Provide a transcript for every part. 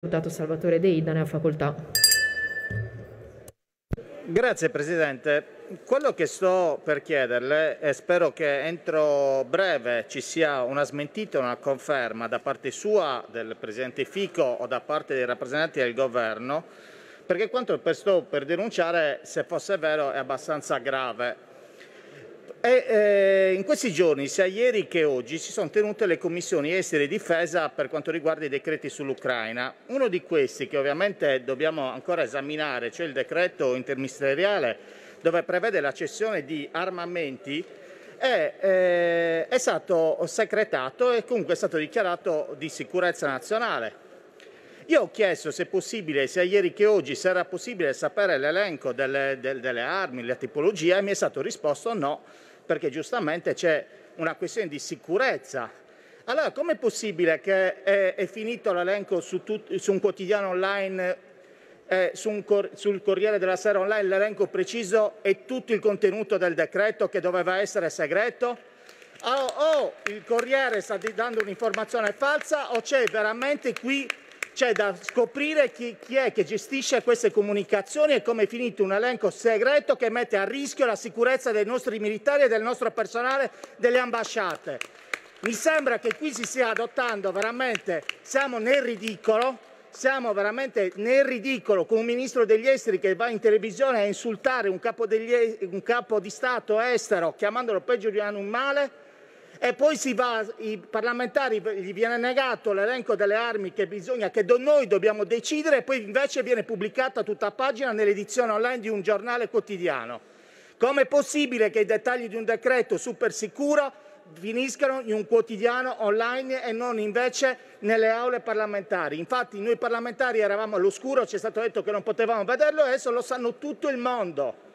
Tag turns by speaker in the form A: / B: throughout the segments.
A: Deputato Salvatore Deida ne ha facoltà. Grazie Presidente. Quello che sto per chiederle e spero che entro breve ci sia una smentita, una conferma da parte sua, del Presidente Fico o da parte dei rappresentanti del Governo, perché quanto sto per denunciare, se fosse vero, è abbastanza grave e, eh, in questi giorni, sia ieri che oggi, si sono tenute le commissioni esteri e difesa per quanto riguarda i decreti sull'Ucraina. Uno di questi, che ovviamente dobbiamo ancora esaminare, cioè il decreto interministeriale, dove prevede la cessione di armamenti, è, eh, è stato secretato e comunque è stato dichiarato di sicurezza nazionale. Io ho chiesto se è possibile, sia ieri che oggi, se era possibile sapere l'elenco delle, del, delle armi, la tipologia, e mi è stato risposto no, perché giustamente c'è una questione di sicurezza allora, com'è possibile che è, è finito l'elenco su, su, un quotidiano online, eh, su un cor sul Corriere della Sera online, l'elenco preciso e tutto il contenuto del decreto che doveva essere segreto? O, o il Corriere sta dando un'informazione falsa o c'è veramente qui c'è da scoprire chi, chi, è che gestisce queste comunicazioni e come è finito un elenco segreto che mette a rischio la sicurezza dei nostri militari e del nostro personale delle ambasciate. Mi sembra che qui si stia adottando veramente, siamo nel ridicolo, siamo veramente nel ridicolo con un ministro degli esteri che va in televisione a insultare un capo, degli, un capo di Stato estero chiamandolo peggio di un male e poi va, i parlamentari gli viene negato l'elenco delle armi che, bisogna, che do noi dobbiamo decidere e poi invece viene pubblicata tutta a pagina nell'edizione online di un giornale quotidiano. Com'è possibile che i dettagli di un decreto super sicuro finiscano in un quotidiano online e non invece nelle aule parlamentari? Infatti noi parlamentari eravamo all'oscuro, ci è stato detto che non potevamo vederlo e adesso lo sanno tutto il mondo.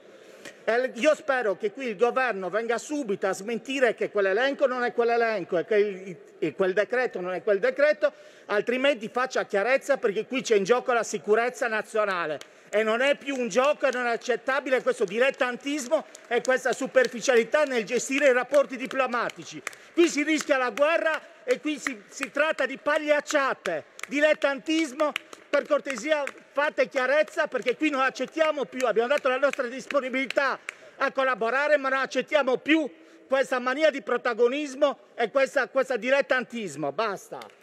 A: Io spero che qui il governo venga subito a smentire che quell'elenco non è quell'elenco e, quel, quel decreto non è quel decreto, altrimenti faccia chiarezza perché qui c'è in gioco la sicurezza nazionale e non è più un gioco e non è accettabile questo dilettantismo e questa superficialità nel gestire i rapporti diplomatici. Qui si rischia la guerra e qui si, si tratta di pagliacciate, dilettantismo per cortesia fate chiarezza perché qui non accettiamo più, abbiamo dato la nostra disponibilità a collaborare ma non accettiamo più questa mania di protagonismo e questa, questa dilettantismo, basta.